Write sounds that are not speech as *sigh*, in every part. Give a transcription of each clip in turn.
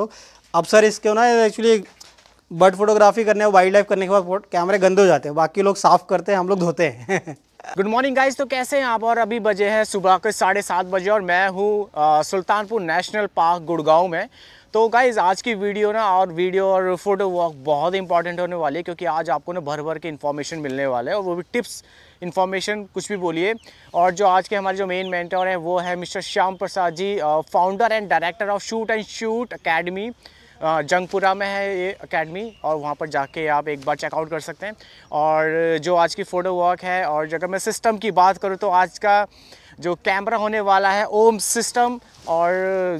अब सर इसके ना एक्चुअली बर्ड फोटोग्राफी करने वाइल्ड लाइफ करने के बाद कैमरे गंदे हो जाते हैं बाकी लोग साफ करते हैं हम लोग धोते हैं गुड मॉर्निंग गाइज तो कैसे हैं आप और अभी बजे हैं सुबह के साढ़े सात बजे और मैं हूँ सुल्तानपुर नेशनल पार्क गुड़गांव में तो गाइज़ आज की वीडियो ना और वीडियो और फोटो वॉक बहुत इंपॉर्टेंट होने वाली है क्योंकि आज आपको ना भर भर के इन्फॉर्मेशन मिलने वाले हैं और वो भी टिप्स इन्फॉर्मेशन कुछ भी बोलिए और जो आज के हमारे जो मेन मेंटर हैं वो है mister Shyam Prasad ji founder and director of shoot and shoot academy Jangpura में है ये अकेडमी और वहाँ पर जाके आप एक बार चेकआउट कर सकते हैं और जो आज की फ़ोटो वर्क है और अगर मैं सिस्टम की बात करूँ तो आज का जो कैमरा होने वाला है ओम सिस्टम और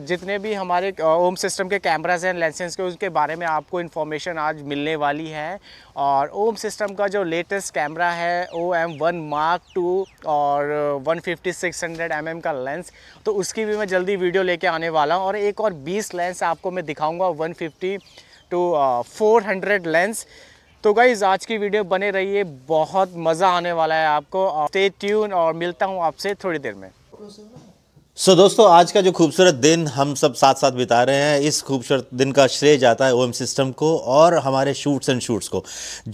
जितने भी हमारे ओम सिस्टम के कैमराज हैं लेंसेज के उसके बारे में आपको इन्फॉर्मेशन आज मिलने वाली है और ओम सिस्टम का जो लेटेस्ट कैमरा है O M one mark two और one fifty six hundred M M का लेंस तो उसकी भी मैं जल्दी वीडियो लेके आने वाला हूँ और एक और बीस लेंस आपको मैं दिखाऊँगा one fifty two four hundred lens तो गाइज़ आज की वीडियो बने रहिए बहुत मज़ा आने वाला है आपको स्टे ट्यून और मिलता हूँ आपसे थोड़ी देर में सो so, दोस्तों आज का जो खूबसूरत दिन हम सब साथ साथ बिता रहे हैं इस खूबसूरत दिन का श्रेय जाता है ओएम सिस्टम को और हमारे शूट्स एंड शूट्स को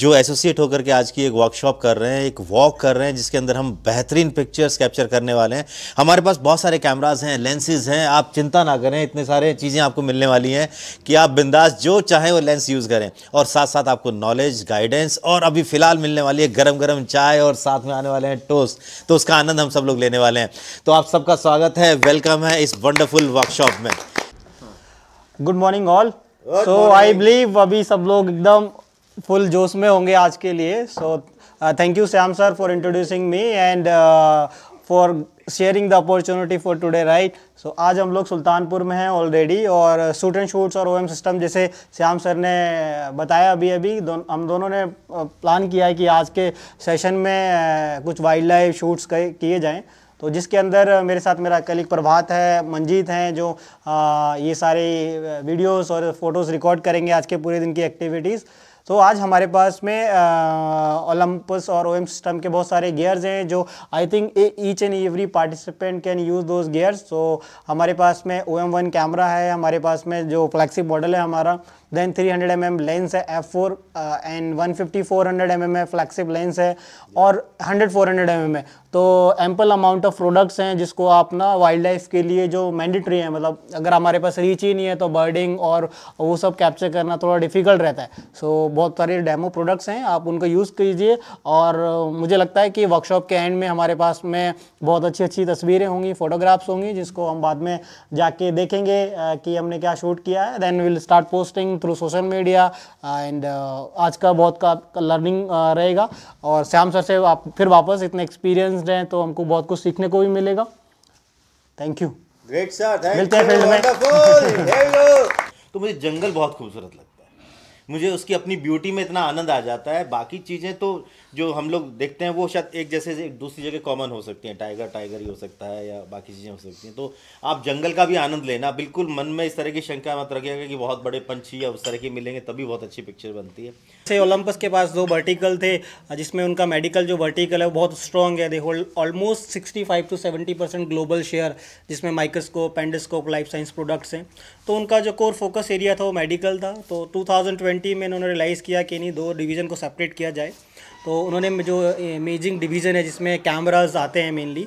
जो एसोसिएट होकर के आज की एक वर्कशॉप कर रहे हैं एक वॉक कर रहे हैं जिसके अंदर हम बेहतरीन पिक्चर्स कैप्चर करने वाले हैं हमारे पास बहुत सारे कैमराज हैं लेंसेज हैं आप चिंता ना करें इतने सारे चीज़ें आपको मिलने वाली हैं कि आप बिंदास जो चाहें वो लेंस यूज़ करें और साथ साथ आपको नॉलेज गाइडेंस और अभी फ़िलहाल मिलने वाली है गर्म गर्म चाय और साथ में आने वाले हैं टोस्ट तो उसका आनंद हम सब लोग लेने वाले हैं तो आप सबका स्वागत है है वेलकम है इस वंडरफुल वर्कशॉप में good morning all so I believe अभी सब लोग एकदम फुल जोश में होंगे आज के लिए so thank you Shyam sir for introducing me and for sharing the opportunity for today right so आज हम लोग सुल्तानपुर में हैं ऑलरेडी और शूट एंड शूट्स और ओएम सिस्टम जैसे श्याम सर ने बताया अभी अभी दो, हम दोनों ने प्लान uh, किया है कि आज के सेशन में uh, कुछ वाइल्ड लाइफ शूट्स किए जाएँ तो जिसके अंदर मेरे साथ मेरा कलिक प्रभात है मंजीत हैं जो आ, ये सारे वीडियोस और फोटोज़ रिकॉर्ड करेंगे आज के पूरे दिन की एक्टिविटीज़ तो आज हमारे पास में ओलंपस और ओ सिस्टम के बहुत सारे गियर्स हैं जो I think each and every participant can use those gears तो हमारे पास में ओ वन कैमरा है हमारे पास में जो फ्लैक्सी मॉडल है हमारा देन 300 हंड्रेड mm लेंस है F four and one fifty four hundred M M है फ्लैक्सिप लेंस है और hundred four hundred M M है तो एम्पल अमाउंट ऑफ प्रोडक्ट्स हैं जिसको आप ना वाइल्ड लाइफ के लिए जो मैंडेटरी है मतलब अगर हमारे पास रीच ही नहीं है तो बर्डिंग और वो सब कैप्चर करना थोड़ा डिफिकल्ट रहता है सो so, बहुत सारे डेमो प्रोडक्ट्स हैं आप उनको यूज़ कीजिए और मुझे लगता है कि वर्कशॉप के एंड में हमारे पास में बहुत अच्छी अच्छी तस्वीरें होंगी फोटोग्राफ्स होंगी जिसको हम बाद में जाके देखेंगे uh, कि हमने क्या शूट किया है then will start posting through social media and आज का बहुत का लर्निंग uh, रहेगा और श्याम सर से आप फिर वापस इतने एक्सपीरियंसड हैं तो हमको बहुत कुछ सीखने को भी मिलेगा थैंक यू ग्रेट सर मिलते हैं फील्ड में *laughs* तो मुझे जंगल बहुत खूबसूरत लगता है मुझे उसकी अपनी ब्यूटी में इतना आनंद आ जाता है बाकी चीज़ें तो जो हम लोग देखते हैं वो शायद एक जैसे एक दूसरी जगह कॉमन हो सकती हैं टाइगर टाइगर ही हो सकता है या बाकी चीज़ें हो सकती हैं तो आप जंगल का भी आनंद लेना बिल्कुल मन में इस तरह की शंका मत रखिएगा कि बहुत बड़े पंछी या उस तरह के मिलेंगे तभी बहुत अच्छी पिक्चर बनती है से ओलंपस के पास दो वर्टिकल थे जिसमें उनका मेडिकल जो वर्टिकल है वो बहुत स्ट्रॉन्ग है they hold almost five to seventy percent global share जिसमें microscope endoscope life science products हैं तो उनका जो कोर फोकस एरिया था वो मेडिकल था तो 2020 2020 में इन्होंने रिलाइज़ किया कि नहीं दो डिवीज़न को सेपरेट किया जाए तो उन्होंने जो इमेजिंग डिवीज़न है जिसमें कैमराज आते हैं मेनली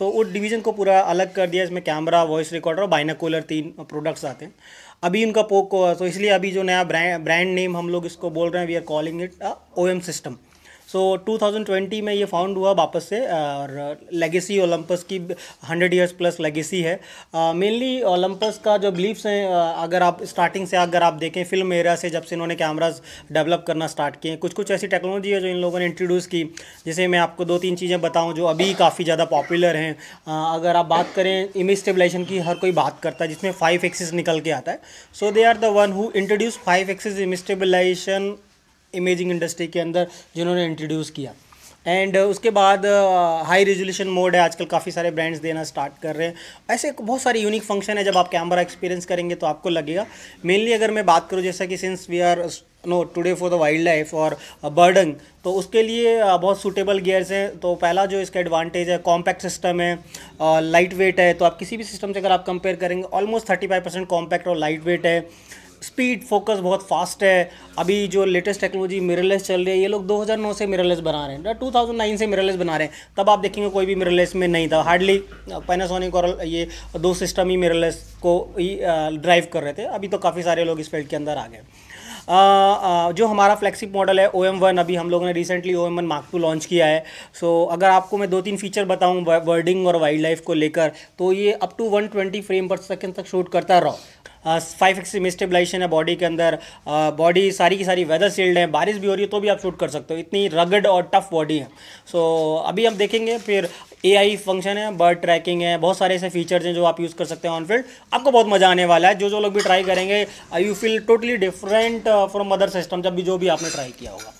तो उस डिवीज़न को पूरा अलग कर दिया इसमें कैमरा वॉइस रिकॉर्डर और बाइनाकोलर तीन प्रोडक्ट्स आते हैं अभी उनका पोको तो इसलिए अभी जो नया ब्रांड ब्रांड नेम हम लोग इसको बोल रहे हैं we are calling it O M system so so, 2020 में ये फाउंड हुआ वापस से और लेगेसी ओलंपस की 100 इयर्स प्लस लेगेसी है मेनली uh, ओलंपस का जो बिलीफ्स हैं अगर आप स्टार्टिंग से अगर आप देखें फिल्म एरिया से जब से इन्होंने कैमराज डेवलप करना स्टार्ट किए कुछ कुछ ऐसी टेक्नोलॉजी है जो इन लोगों ने इंट्रोड्यूस की जैसे मैं आपको दो तीन चीज़ें बताऊँ जो अभी काफ़ी ज़्यादा पॉपुलर हैं अगर आप बात करें इमेज स्टेबलाइजेशन की हर कोई बात करता है जिसमें फाइव एक्सिस निकल के आता है so they are the one who introduce five axis image stabilization imaging industry के अंदर जिन्होंने इंट्रोड्यूस किया एंड uh, उसके बाद हाई रेजोल्यूशन मोड है आजकल काफ़ी सारे ब्रांड्स देना स्टार्ट कर रहे हैं ऐसे बहुत सारे यूनिक फंक्शन है जब आप कैमरा एक्सपीरियंस करेंगे तो आपको लगेगा मेनली अगर मैं बात करूँ जैसा कि since we are no today for the wildlife और बर्डन तो उसके लिए uh, बहुत सूटेबल गियर्स हैं तो पहला जो इसका एडवांटेज है कॉम्पैक्ट सिस्टम है लाइट uh, वेट है तो आप किसी भी सिस्टम से अगर आप कंपेयर करेंगे almost thirty five percent compact और लाइट वेट है स्पीड फोकस बहुत फास्ट है अभी जो लेटेस्ट टेक्नोलॉजी मिररलेस चल रही है ये लोग 2009 से मिररलेस बना रहे हैं टू थाउजेंड से मिररलेस बना रहे हैं तब आप देखेंगे कोई भी मिररलेस में नहीं था हार्डली पैनासोनिक uh, और ये दो सिस्टम ही मिररलेस को ही ड्राइव uh, कर रहे थे अभी तो काफ़ी सारे लोग इस फील्ड के अंदर आ गए आ, uh, आ, जो हमारा फ्लैक्सिप मॉडल है ओ एम वन अभी हम लोगों ने recently O M one mark two launch किया है सो so, अगर आपको मैं दो तीन फीचर बताऊं वर्डिंग और वाइल्ड लाइफ को लेकर तो ये up to one twenty frame per second तक शूट करता रहो फाइव एक्स स्टेबलाइजेशन है बॉडी के अंदर बॉडी सारी की सारी वेदर सील्ड है बारिश भी हो रही है तो भी आप शूट कर सकते हो इतनी रगड और टफ बॉडी है सो so, अभी हम देखेंगे फिर ए फंक्शन है बर्ड ट्रैकिंग है बहुत सारे ऐसे फीचर्स हैं जो आप यूज़ कर सकते हैं ऑन फील्ड आपको बहुत मज़ा आने वाला है जो जो लोग भी ट्राई करेंगे you feel totally different from mother system जब भी जो भी आपने ट्राई किया होगा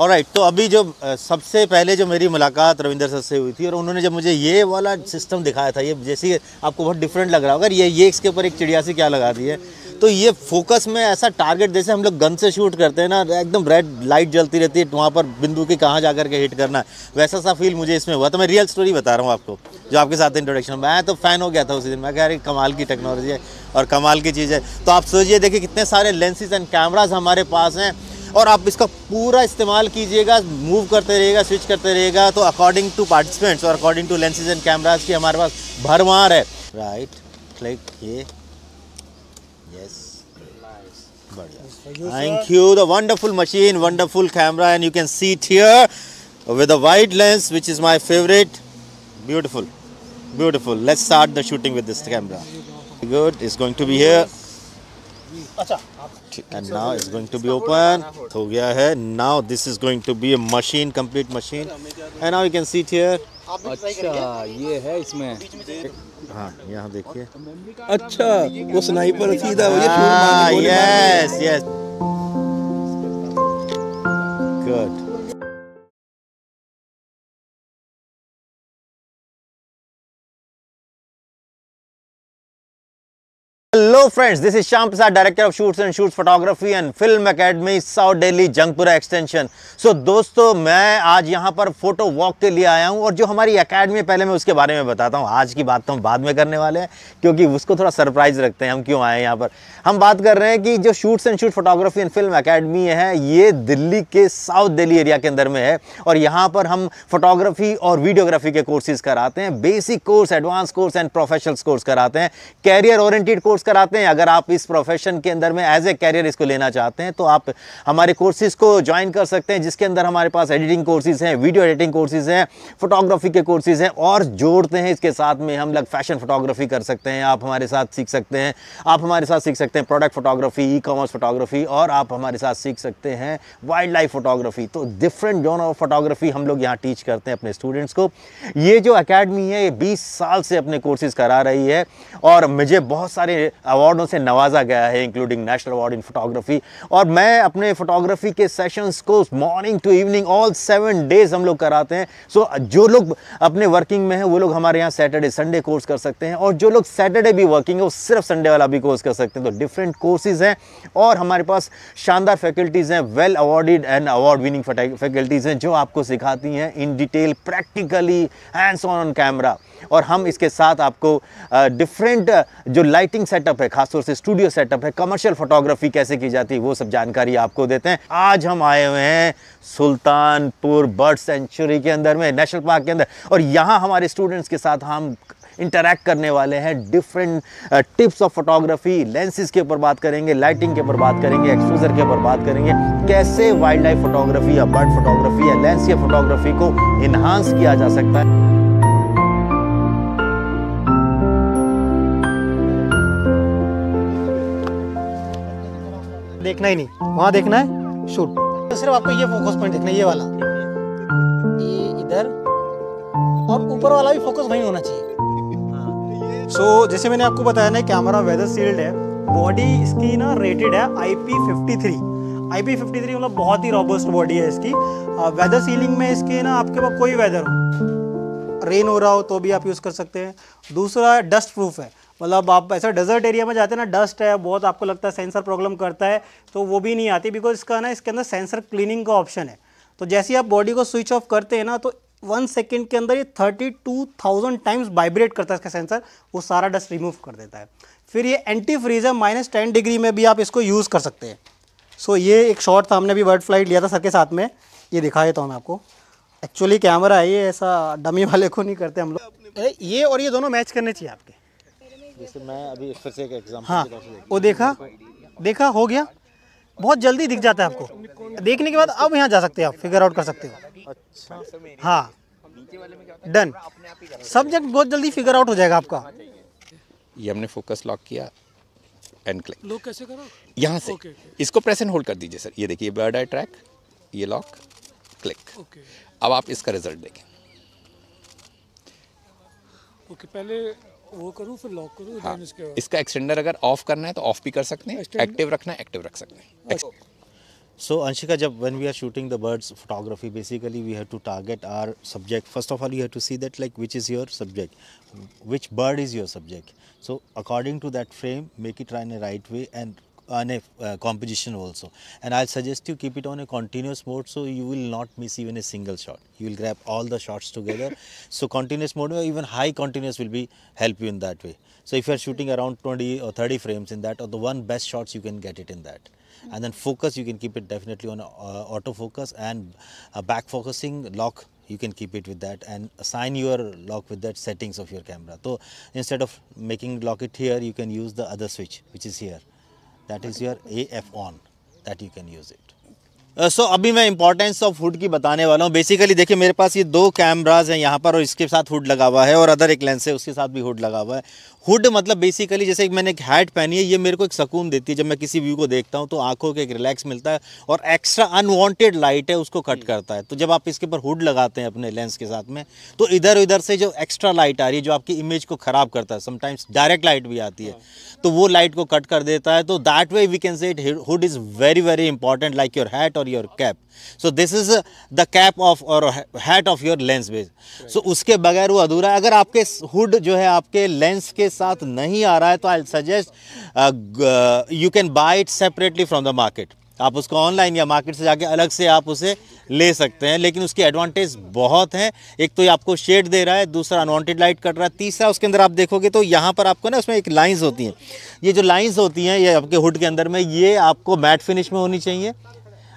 और राइट तो अभी जो सबसे पहले जो मेरी मुलाकात रविंदर सर से हुई थी और उन्होंने जब मुझे ये वाला सिस्टम दिखाया था ये जैसे आपको बहुत डिफरेंट लग रहा होगा ये ये इसके ऊपर एक चिड़िया से क्या लगा दी है तो ये फोकस में ऐसा टारगेट जैसे हम लोग गन से शूट करते हैं ना एकदम रेड लाइट जलती रहती है वहाँ पर बिंदु के कहाँ जा करके हिट करना वैसा सा फील मुझे इसमें हुआ तो मैं रियल स्टोरी बता रहा हूँ आपको जो आपके साथ इंट्रोडक्शन में मैं तो फ़ैन हो गया था उसी दिन मैं कह रही कमाल की टेक्नोलॉजी है और कमाल की चीज़ है तो आप सोचिए देखिए कितने सारे लेंसेज एंड कैमराज हमारे पास हैं और आप इसका पूरा इस्तेमाल कीजिएगा मूव करते रहिएगा स्विच करते रहिएगा तो अकॉर्डिंग टू पार्टिसिपेंट्स और according to lenses and cameras की हमारे पास भरमार है राइट क्लिक ये यस बढ़िया thank you the wonderful machine wonderful camera and you can see it here with a wide lens which is my favourite beautiful beautiful let's start the shooting with this camera good is going to be here अच्छा and now is going to be open हो गया है now this is going to be a machine complete machine and now you can seat here अच्छा ये है इसमें तो- हाँ यहाँ देखिए अच्छा वो स्नाइपर सीधा ये yes yes good hello friends this is Shyam Prasad director of shoots and shoots photography and film academy south Delhi Jangpura extension so दोस्तों मैं आज यहां पर फोटो वॉक के लिए आया हूं और जो हमारी एकेडमी है पहले मैं उसके बारे में बताता हूं आज की बात तो हम बाद में करने वाले हैं क्योंकि उसको थोड़ा सरप्राइज रखते हैं हम क्यों आए हैं यहाँ पर हम बात कर रहे हैं कि जो shoots and shoot photography and film academy है ये दिल्ली के साउथ दिल्ली एरिया के अंदर में है और यहाँ पर हम फोटोग्राफी और वीडियोग्राफी के कोर्सेज कराते हैं basic course advance course and professional course कराते हैं कैरियर ओरिएंटेड कोर्स कराते चाहते हैं अगर आप इस प्रोफेशन के अंदर में एज ए कैरियर इसको लेना चाहते हैं तो आप हमारे कोर्सेज को ज्वाइन कर सकते हैं जिसके अंदर हमारे पास एडिटिंग कोर्सेज हैं वीडियो एडिटिंग कोर्सेज हैं फोटोग्राफी के कोर्सेज हैं और जोड़ते हैं इसके साथ में हम लोग फैशन फोटोग्राफी कर सकते हैं आप हमारे साथ सीख सकते हैं आप हमारे साथ सीख सकते हैं product photography e commerce photography और आप हमारे साथ सीख सकते हैं वाइल्ड लाइफ फोटोग्राफी तो डिफरेंट जोन ऑफ फोटोग्राफी हम लोग यहाँ टीच करते हैं अपने स्टूडेंट्स को ये जो अकेडमी है ये बीस साल से अपने कोर्सेज करा रही है और मुझे बहुत सारे अवार्डों से नवाजा गया है including national award in photography और मैं अपने फोटोग्राफी के सेशंस को morning to evening all seven days हम लोग कराते हैं सो so, जो लोग अपने वर्किंग में हैं वो लोग हमारे यहाँ सैटरडे संडे कोर्स कर सकते हैं और जो लोग सैटरडे भी वर्किंग है वो सिर्फ संडे वाला भी कोर्स कर सकते हैं तो डिफरेंट कोर्सेज हैं और हमारे पास शानदार फैकल्टीज़ हैं well awarded and award winning faculties हैं जो आपको सिखाती हैं in detail practically hands on on camera और हम इसके साथ आपको डिफरेंट जो लाइटिंग सेटअप है खासतौर से स्टूडियो सेटअप है कमर्शियल फोटोग्राफी कैसे की जाती है वो सब जानकारी आपको देते हैं आज हम आए हुए हैं सुल्तानपुर बर्ड सेंचुरी के अंदर में नेशनल पार्क के अंदर और यहाँ हमारे स्टूडेंट्स के साथ हम इंटरेक्ट करने वाले हैं different tips of photography lenses के ऊपर बात करेंगे लाइटिंग के ऊपर बात करेंगे एक्सपोजर के ऊपर बात करेंगे कैसे वाइल्ड लाइफ फोटोग्राफी या बर्ड फोटोग्राफी या लेंस या फोटोग्राफी को इन्हांस किया जा सकता है देखना ही नहीं वहाँ देखना है शूट तो सिर्फ आपको ये फोकस पॉइंट देखना है ये वाला ये इधर और ऊपर वाला भी फोकस वहीं होना चाहिए सो हाँ। so, जैसे मैंने आपको बताया ना कैमरा वेदर सील्ड है बॉडी इसकी ना रेटेड है I P fifty three I P fifty three मतलब बहुत ही रॉबस्ट बॉडी है इसकी वेदर सीलिंग में इसके ना आपके पास कोई वेदर हो रेन हो रहा हो तो भी आप यूज़ कर सकते हैं दूसरा डस्ट प्रूफ है मतलब आप ऐसा डेजर्ट एरिया में जाते हैं ना डस्ट है बहुत आपको लगता है सेंसर प्रॉब्लम करता है तो वो भी नहीं आती बिकॉज इसका ना इसके अंदर सेंसर क्लीनिंग का ऑप्शन है तो जैसे ही आप बॉडी को स्विच ऑफ करते हैं ना तो वन सेकेंड के अंदर ये thirty two thousand times vibrate करता है इसका सेंसर वो सारा डस्ट रिमूव कर देता है फिर ये एंटी फ्रीज है माइनस टेन डिग्री में भी आप इसको यूज़ कर सकते हैं सो ये एक शॉर्ट था हमने भी बर्ड फ्लाइट लिया था सर के साथ में ये दिखा देता हूँ मैं आपको एक्चुअली कैमरा है ये ऐसा डमी वाले को नहीं करते हम लोग ये और ये दोनों मैच करने चाहिए आपके हाँ वो देखा देखा हो गया बहुत जल्दी दिख जाता है आपको देखने के बाद अब यहाँ जा सकते हो आप फिगर आउट कर सकते हो अच्छा हाँ डन सब्जेक्ट बहुत जल्दी फिगर आउट हो जाएगा आपका ये हमने फोकस लॉक किया एंड क्लिक लॉक कैसे करो यहाँ से okay. इसको प्रेस एंड होल्ड कर दीजिए सर ये देखिए बर्ड आई ट्रैक ये लॉक क्लिक okay. अब आप इसका रिजल्ट देखें ओके okay, पहले वो करूँ फिर लॉक करूँ हाँ, इसके इसका एक्सटेंडर अगर ऑफ करना है तो ऑफ भी कर सकते हैं एक्टिव रखना है एक्टिव रख सकते हैं सो अंशिका जब when we are shooting the birds photography basically we have to target our subject first of all you have to see that like which is your subject which bird is your subject so according to that frame make it try in a right way and on a uh, composition also. And I'll suggest you keep it on a continuous mode so you will not miss even a single shot. You will grab all the shots together. *laughs* so continuous mode or even high continuous will be help you in that way. So if you are shooting around 20 or 30 frames in that or the one best shots you can get it in that. And then focus you can keep it definitely on uh, autofocus and uh, back focusing lock you can keep it with that and assign your lock with that settings of your camera. So instead of making lock it here, you can use the other switch which is here that is your AF on that you can use it. So uh, so, अभी मैं importance of hood की बताने वाला हूँ basically देखिए मेरे पास ये दो कैमराज हैं यहाँ पर और इसके साथ हुड लगा हुआ है और अदर एक लेंस है उसके साथ भी हुड लगा हुआ है हुड मतलब बेसिकली जैसे मैंने एक हैट पहनी है ये मेरे को एक सुकून देती है जब मैं किसी व्यू को देखता हूँ तो आंखों के एक रिलैक्स मिलता है और एक्स्ट्रा अनवांटेड लाइट है उसको कट करता है तो जब आप इसके ऊपर हुड लगाते हैं अपने लेंस के साथ में तो इधर उधर से जो एक्स्ट्रा लाइट आ रही है जो आपकी इमेज को ख़राब करता है समटाइम्स डायरेक्ट लाइट भी आती है तो वो लाइट को कट कर देता है तो that way we can say it hood is very very important like your hat और your cap so this is the cap of और hat of your lens base so उसके बगैर वो अधूरा है अगर आपके हुड जो है आपके लेंस के साथ नहीं आ रहा है तो I suggest you can buy it separately from the market आप उसको ऑनलाइन या मार्केट से जाके अलग से आप उसे ले सकते हैं लेकिन उसके एडवांटेज बहुत हैं एक तो ये आपको शेड दे रहा है दूसरा अनवांटेड लाइट कट रहा है तीसरा उसके अंदर आप देखोगे तो यहाँ पर आपको ना उसमें एक लाइंस होती हैं ये जो लाइंस होती हैं ये आपके हुड के अंदर में ये आपको मैट फिनिश में होनी चाहिए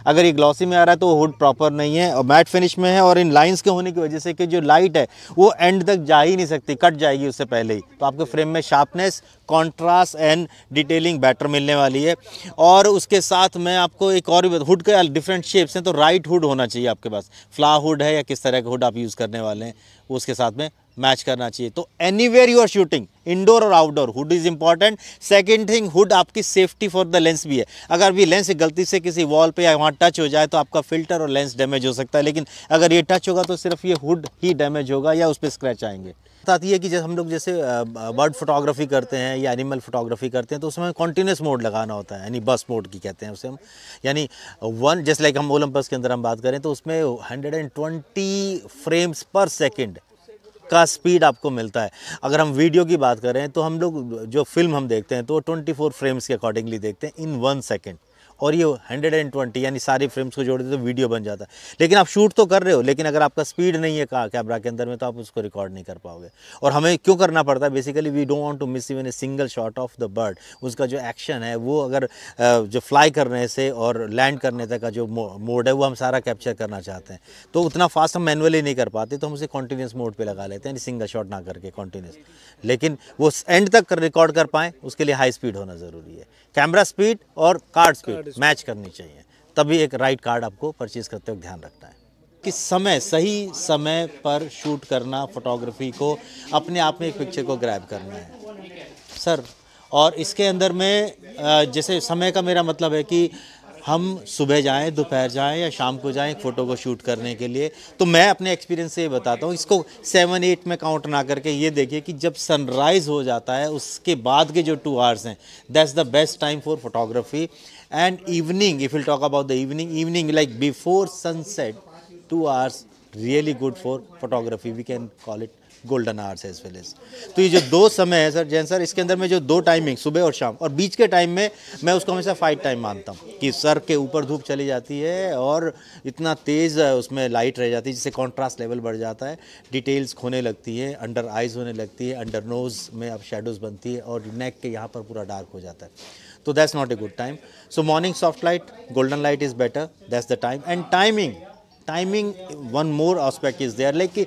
अगर ये ग्लॉसी में आ रहा है तो वो हुड प्रॉपर नहीं है और मैट फिनिश में है और इन लाइन्स के होने की वजह से कि जो लाइट है वो एंड तक जा ही नहीं सकती कट जाएगी उससे पहले ही तो आपके फ्रेम में sharpness contrast and detailing better मिलने वाली है और उसके साथ में आपको एक और भी हुड के डिफरेंट शेप्स हैं तो राइट हुड होना चाहिए आपके पास फ्ला हुड है या किस तरह का हुड आप यूज़ करने वाले हैं उसके साथ में मैच करना चाहिए तो anywhere you are shooting indoor और outdoor hood is important second thing hood आपकी सेफ्टी फॉर द लेंस भी है अगर भी लेंस गलती से किसी वॉल पे या वहाँ टच हो जाए तो आपका फिल्टर और लेंस डैमेज हो सकता है लेकिन अगर ये टच होगा तो सिर्फ ये हुड ही डैमेज होगा या उस पर स्क्रैच आएंगे साथ है कि जैसे हम लोग जैसे बर्ड फोटोग्राफी करते हैं या एनिमल फोटोग्राफी करते हैं तो उसमें कॉन्टीन्यूस मोड लगाना होता है यानी बस मोड की कहते हैं उसे हम यानी वन जैसे लाइक हम ओलम्पस के अंदर हम बात करें तो उसमें हंड्रेड फ्रेम्स पर सेकेंड का स्पीड आपको मिलता है अगर हम वीडियो की बात करें तो हम लोग जो फिल्म हम देखते हैं तो ट्वेंटी फ्रेम्स के अकॉर्डिंगली देखते हैं इन वन सेकेंड और ये हंड्रेड एंड ट्वेंटी यानी सारी फ्रेम्स को जोड़ देते तो वीडियो बन जाता है लेकिन आप शूट तो कर रहे हो लेकिन अगर आपका स्पीड नहीं है कहा कैमरा के अंदर में तो आप उसको रिकॉर्ड नहीं कर पाओगे और हमें क्यों करना पड़ता है basically we don't want to miss even a single shot of the bird उसका जो एक्शन है वो अगर जो फ्लाई करने से और लैंड करने तक का जो मोड है वो हम सारा कैप्चर करना चाहते हैं तो उतना फास्ट हम मैनुअली नहीं कर पाते तो हम उसे कॉन्टीन्यूस मोड पर लगा लेते हैं सिंगल शॉट ना करके कॉन्टीन्यूस लेकिन वो एंड तक रिकॉर्ड कर पाएँ उसके लिए हाई स्पीड होना ज़रूरी है कैमरा स्पीड और कार्ड स्पीड मैच करनी चाहिए तभी एक राइट कार्ड आपको परचेज करते वक्त ध्यान रखना है कि समय सही समय पर शूट करना फोटोग्राफी को अपने आप में एक पिक्चर को ग्रैब करना है सर और इसके अंदर में जैसे समय का मेरा मतलब है कि हम सुबह जाएं दोपहर जाएं या शाम को जाएं फ़ोटो को शूट करने के लिए तो मैं अपने एक्सपीरियंस से ये बताता हूँ इसको सेवन एट में काउंट ना करके ये देखिए कि जब सनराइज़ हो जाता है उसके बाद के जो टू आवर्स हैं that's the best time for photography and evening if you talk about the evening evening like before sunset two hours really good for photography we can call it golden hours as well as तो ये जो दो समय है sir Jain sir इसके अंदर में जो दो टाइमिंग सुबह और शाम और बीच के टाइम में मैं उसको हमेशा फाइट टाइम मानता हूँ कि सर के ऊपर धूप चली जाती है और इतना तेज़ उसमें लाइट रह जाती है जिससे कॉन्ट्रास्ट लेवल बढ़ जाता है डिटेल्स खोने लगती है अंडर आइज़ होने लगती है अंडर नोज़ में अब शेडोज़ बनती है और नेक के यहाँ पर पूरा डार्क हो जाता है तो that's not a good time so morning soft light golden light is better that's the time and timing timing one more aspect is there like कि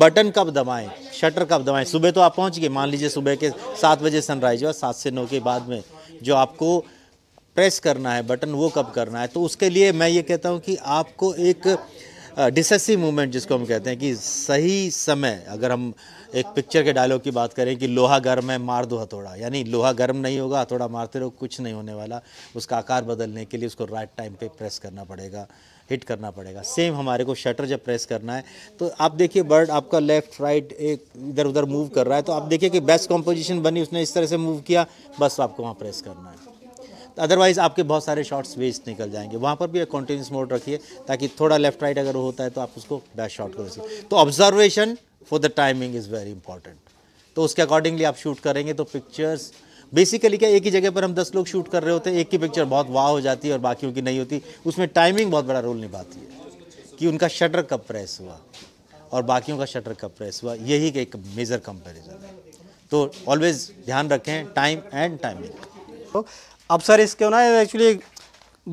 बटन कब दबाएं शटर कब दबाएं सुबह तो आप पहुंच गए मान लीजिए सुबह के सात बजे सनराइज हुआ सात से नौ के बाद में जो आपको प्रेस करना है बटन वो कब करना है तो उसके लिए मैं ये कहता हूँ कि आपको एक डिसेसिव मूवमेंट जिसको हम कहते हैं कि सही समय अगर हम एक पिक्चर के डायलॉग की बात करें कि लोहा गर्म है मार दो हथौड़ा यानी लोहा गर्म नहीं होगा हथौड़ा मारते रहो कुछ नहीं होने वाला उसका आकार बदलने के लिए उसको राइट टाइम पे प्रेस करना पड़ेगा हिट करना पड़ेगा सेम हमारे को शटर जब प्रेस करना है तो आप देखिए बर्ड आपका लेफ्ट राइट एक इधर उधर मूव कर रहा है तो आप देखिए कि बेस्ट कॉम्पोजिशन बनी उसने इस तरह से मूव किया बस आपको वहाँ प्रेस करना है अदरवाइज़ आपके बहुत सारे शॉट्स वेस्ट निकल जाएंगे वहाँ पर भी एक कॉन्टीन्यूस मोड रखिए ताकि थोड़ा लेफ्ट राइट अगर होता है तो आप उसको बेस्ट शॉट कर सकें तो observation for the timing is very important तो उसके अकॉर्डिंगली आप शूट करेंगे तो पिक्चर्स बेसिकली क्या एक ही जगह पर हम दस लोग शूट कर रहे होते हैं एक की पिक्चर बहुत वाह हो जाती है और बाकियों की नहीं होती उसमें टाइमिंग बहुत बड़ा रोल निभाती है कि उनका शटर कब प्रेस हुआ और बाकियों का शटर कब प्रेस हुआ यही एक मेजर कंपेरिजन है तो ऑलवेज ध्यान रखें टाइम एंड टाइमिंग तो अब सर इसके ना एक्चुअली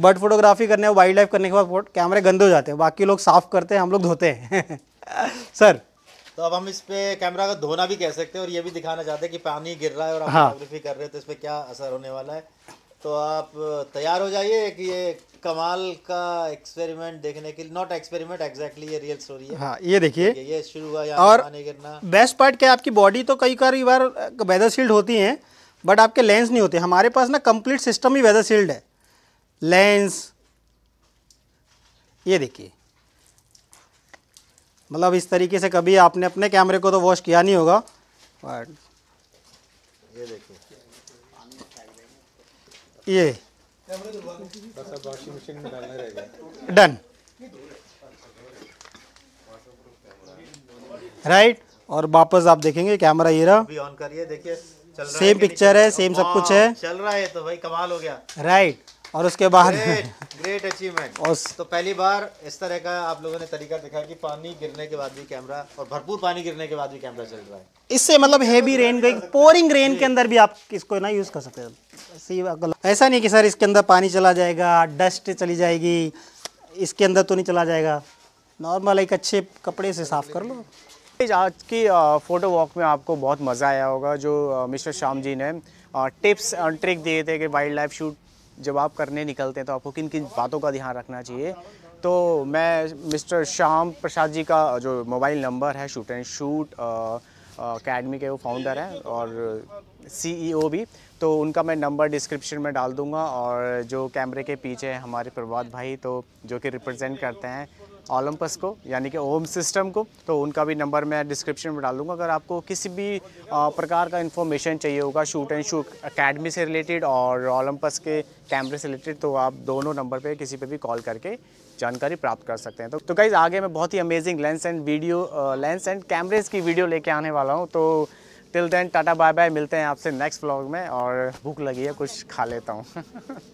बर्ड फोटोग्राफी करने वाइल्ड लाइफ करने के बाद कैमरे गंदे हो जाते हैं बाकी लोग साफ़ करते हैं हम लोग धोते हैं सर *laughs* तो अब हम इस पे कैमरा का धोना भी कह सकते हैं और ये भी दिखाना चाहते हैं कि पानी गिर रहा है और आप हाँ। फोटोग्राफी हाँ। कर रहे हैं तो इस पर क्या असर होने वाला है तो आप तैयार हो जाइए कि ये कमाल का एक्सपेरिमेंट देखने के लिए नॉट एक्सपेरिमेंट एक्जैक्टली ये रियल स्टोरी है हाँ ये देखिए ये शुरू हुआ और पानी गिरना बेस्ट पार्ट क्या आपकी बॉडी तो कई कई बार वेदर शील्ड होती है बट आपके लेंस नहीं होते हमारे पास ना कंप्लीट सिस्टम ही वेदर शील्ड है लेंस ये देखिए मतलब इस तरीके से कभी आपने अपने कैमरे को तो वॉश किया नहीं होगा बट ये देखिए ये डन राइट और वापस आप देखेंगे कैमरा ये रहा ऑन करिए देखिए सेम पिक्चर है सेम सब कुछ है चल रहा है तो भाई कमाल हो गया राइट और उसके बाद ग्रेट अचीवमेंट और तो पहली बार इस तरह का आप लोगों ने तरीका दिखा कि पानी गिरने के बाद भी कैमरा और भरपूर पानी गिरने के बाद भी कैमरा चल रहा है इससे मतलब हेवी रेन गई पोरिंग रेन के अंदर भी आप इसको ना यूज़ कर सकते हैं ऐसा नहीं कि सर इसके अंदर पानी चला जाएगा डस्ट चली जाएगी इसके अंदर तो नहीं चला जाएगा नॉर्मल एक अच्छे कपड़े से साफ़ कर लो आज की फ़ोटो वॉक में आपको बहुत मज़ा आया होगा जो मिस्टर श्याम जी ने टिप्स एंड ट्रिक दिए थे कि वाइल्ड लाइफ शूट जब आप करने निकलते हैं तो आपको किन किन बातों का ध्यान रखना चाहिए तो मैं मिस्टर श्याम प्रसाद जी का जो मोबाइल नंबर है शूट एंड शूट अकेडमी के वो फाउंडर हैं और सीईओ e भी तो उनका मैं नंबर डिस्क्रिप्शन में डाल दूंगा और जो कैमरे के पीछे हमारे प्रभात भाई तो जो कि रिप्रेजेंट करते हैं ओलम्पस को यानी कि ओम सिस्टम को तो उनका भी नंबर मैं डिस्क्रिप्शन में डालूंगा अगर आपको किसी भी प्रकार का इन्फॉर्मेशन चाहिए होगा शूट एंड शूट अकेडमी से रिलेटेड और ओलम्पस के कैमरे से रिलेटेड तो आप दोनों नंबर पर किसी पर भी कॉल करके जानकारी प्राप्त कर सकते हैं तो तो गाइज़ आगे मैं बहुत ही amazing lens and video lens and cameras की वीडियो लेके आने वाला हूँ तो till then tata bye bye मिलते हैं आपसे नेक्स्ट व्लॉग में और भूख लगी है कुछ खा लेता हूँ *laughs*